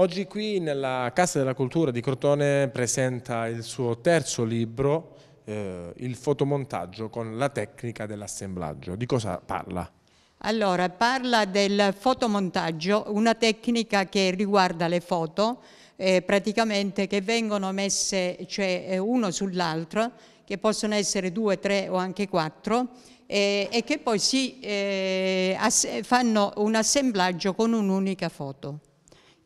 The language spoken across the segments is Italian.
Oggi qui nella Casa della Cultura di Crotone presenta il suo terzo libro, eh, il fotomontaggio con la tecnica dell'assemblaggio. Di cosa parla? Allora, parla del fotomontaggio, una tecnica che riguarda le foto, eh, praticamente che vengono messe cioè, eh, uno sull'altro, che possono essere due, tre o anche quattro, eh, e che poi si eh, fanno un assemblaggio con un'unica foto.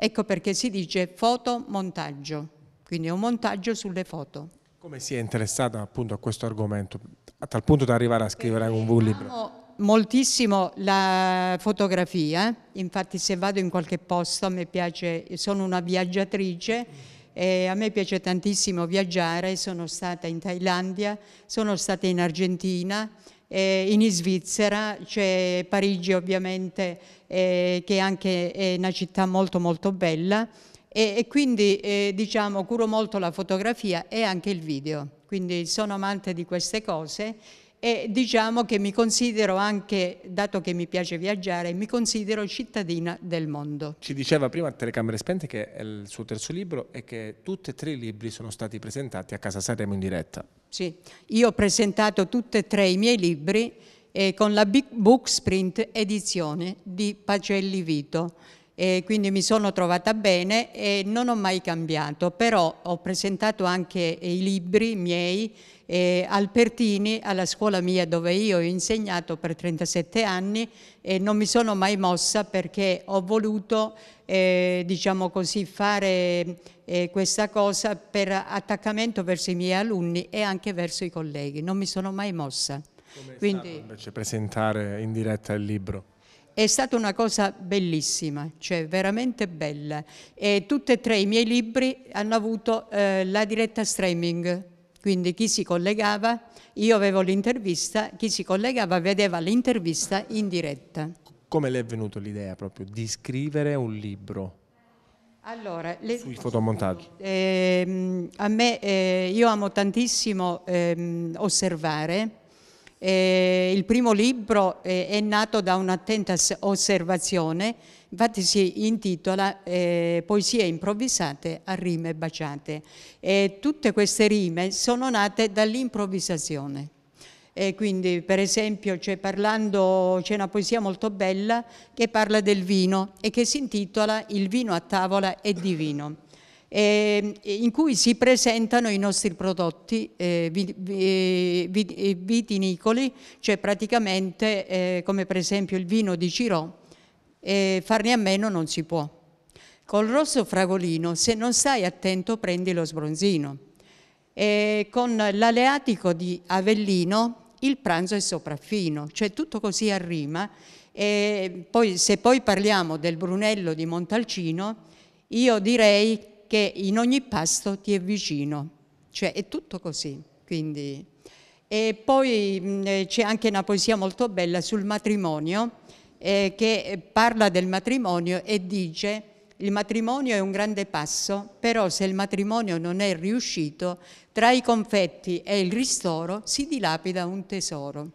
Ecco perché si dice fotomontaggio, quindi è un montaggio sulle foto. Come si è interessata appunto a questo argomento, a tal punto da arrivare a scrivere perché un libro? moltissimo la fotografia, eh. infatti se vado in qualche posto a me piace, sono una viaggiatrice e a me piace tantissimo viaggiare, sono stata in Thailandia, sono stata in Argentina, eh, in Svizzera, c'è Parigi ovviamente eh, che anche è una città molto molto bella e, e quindi eh, diciamo curo molto la fotografia e anche il video, quindi sono amante di queste cose e diciamo che mi considero anche, dato che mi piace viaggiare, mi considero cittadina del mondo. Ci diceva prima Telecamere Spente che è il suo terzo libro e che tutti e tre i libri sono stati presentati a Casa Saremo in diretta. Sì, io ho presentato tutti e tre i miei libri eh, con la Big Book Sprint edizione di Pacelli Vito e quindi mi sono trovata bene e non ho mai cambiato, però ho presentato anche i libri miei eh, al Pertini, alla scuola mia dove io ho insegnato per 37 anni e non mi sono mai mossa perché ho voluto, eh, diciamo così, fare eh, questa cosa per attaccamento verso i miei alunni e anche verso i colleghi, non mi sono mai mossa. Come Quindi... invece presentare in diretta il libro? È stata una cosa bellissima, cioè veramente bella. E tutti e tre i miei libri hanno avuto eh, la diretta streaming, quindi chi si collegava, io avevo l'intervista, chi si collegava vedeva l'intervista in diretta. Come le è venuta l'idea proprio di scrivere un libro? Allora, le, sui fotomontaggi. Ehm, a me, eh, io amo tantissimo ehm, osservare eh, il primo libro eh, è nato da un'attenta osservazione, infatti si intitola eh, Poesie improvvisate a rime baciate. E tutte queste rime sono nate dall'improvvisazione. E quindi per esempio c'è una poesia molto bella che parla del vino e che si intitola Il vino a tavola è divino eh, in cui si presentano i nostri prodotti eh, eh, eh, vitinicoli, cioè praticamente eh, come per esempio il vino di Cirò, eh, farne a meno non si può. Col rosso fragolino, se non stai attento, prendi lo sbronzino. E con l'aleatico di Avellino il pranzo è sopraffino, cioè tutto così a rima. E poi, se poi parliamo del Brunello di Montalcino, io direi che in ogni pasto ti è vicino, cioè è tutto così. Quindi. E poi eh, c'è anche una poesia molto bella sul matrimonio eh, che parla del matrimonio e dice il matrimonio è un grande passo, però se il matrimonio non è riuscito, tra i confetti e il ristoro si dilapida un tesoro.